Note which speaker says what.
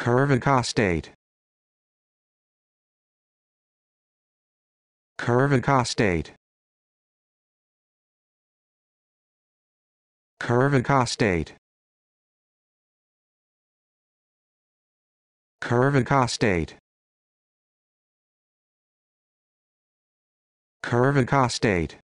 Speaker 1: Curvaca State Curvaca State Curvaca State Curvaca State Curvaca State